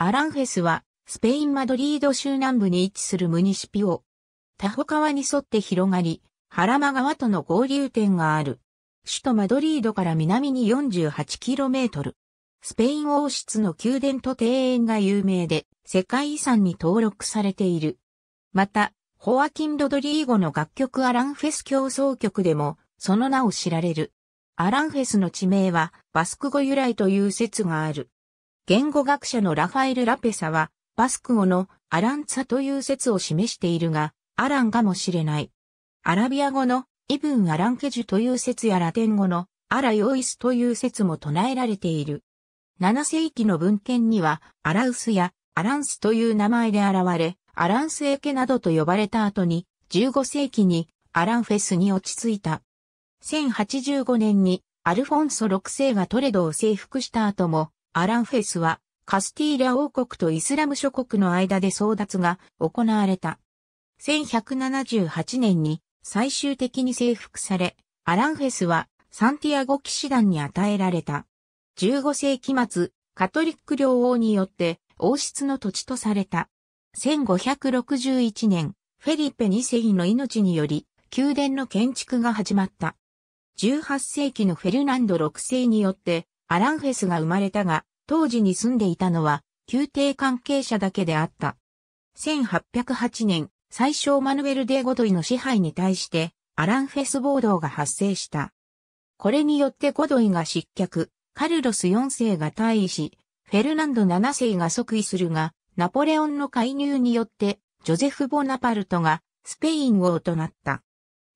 アランフェスは、スペイン・マドリード州南部に位置するムニシピオ。タホ川に沿って広がり、ハラマ川との合流点がある。首都マドリードから南に 48km。スペイン王室の宮殿と庭園が有名で、世界遺産に登録されている。また、ホアキン・ロドリーゴの楽曲アランフェス競争曲でも、その名を知られる。アランフェスの地名は、バスク語由来という説がある。言語学者のラファエル・ラペサは、バスク語のアランツァという説を示しているが、アランかもしれない。アラビア語のイブン・アランケジュという説やラテン語のアラヨイスという説も唱えられている。7世紀の文献には、アラウスやアランスという名前で現れ、アランスエケなどと呼ばれた後に、15世紀にアランフェスに落ち着いた。1085年にアルフォンソ6世がトレドを征服した後も、アランフェスは、カスティーリャ王国とイスラム諸国の間で争奪が行われた。1178年に最終的に征服され、アランフェスはサンティアゴ騎士団に与えられた。15世紀末、カトリック領王によって王室の土地とされた。1561年、フェリペ2世の命により、宮殿の建築が始まった。18世紀のフェルナンド6世によってアランフェスが生まれたが、当時に住んでいたのは、宮廷関係者だけであった。1808年、最小マヌエル・デゴドイの支配に対して、アランフェス暴動が発生した。これによってゴドイが失脚、カルロス4世が退位し、フェルナンド7世が即位するが、ナポレオンの介入によって、ジョゼフ・ボナパルトがスペイン王となった。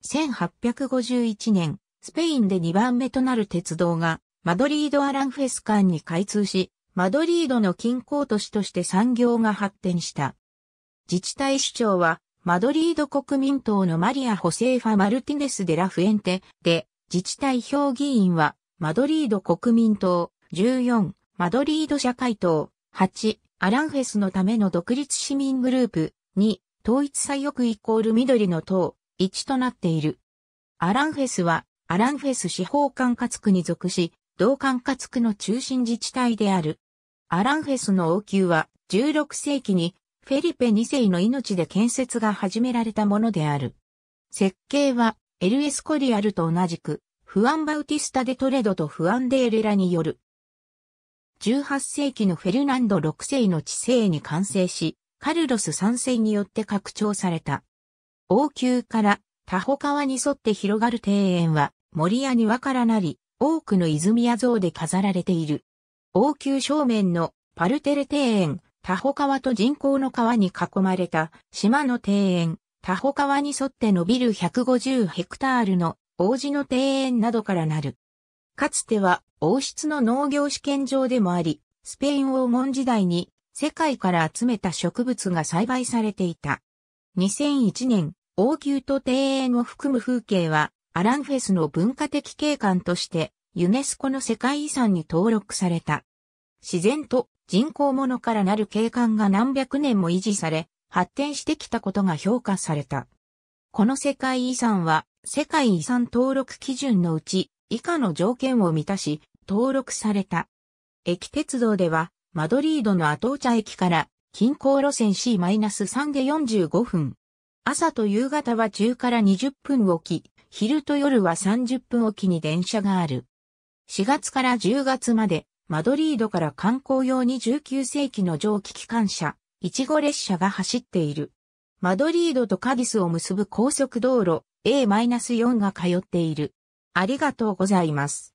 1851年、スペインで2番目となる鉄道がマドリードアランフェス間に開通し、マドリードの近郊都市として産業が発展した。自治体首長は、マドリード国民党のマリア・ホセーファ・マルティネス・デラ・フエンテで、自治体評議員は、マドリード国民党14、マドリード社会党8、アランフェスのための独立市民グループ2、統一左翼イコール緑の党1となっている。アランフェスは、アランフェス司法管轄区に属し、同管轄区の中心自治体である。アランフェスの王宮は16世紀にフェリペ2世の命で建設が始められたものである。設計はエルエスコリアルと同じくフアン・バウティスタ・デ・トレドとフアン・デ・エレラによる。18世紀のフェルナンド6世の治世に完成し、カルロス3世によって拡張された。王宮からタホ川に沿って広がる庭園は森や庭からなり、多くの泉屋像で飾られている。王宮正面のパルテル庭園、タホ川と人工の川に囲まれた島の庭園、タホ川に沿って伸びる150ヘクタールの王子の庭園などからなる。かつては王室の農業試験場でもあり、スペイン黄金時代に世界から集めた植物が栽培されていた。2001年、王宮と庭園を含む風景はアランフェスの文化的景観としてユネスコの世界遺産に登録された。自然と人工物からなる景観が何百年も維持され、発展してきたことが評価された。この世界遺産は世界遺産登録基準のうち以下の条件を満たし登録された。駅鉄道ではマドリードのアトーチャ駅から近郊路線 C-3 で45分。朝と夕方は10から20分置き、昼と夜は30分おきに電車がある。4月から10月まで、マドリードから観光用に19世紀の蒸気機関車、いちご列車が走っている。マドリードとカディスを結ぶ高速道路 A-4 が通っている。ありがとうございます。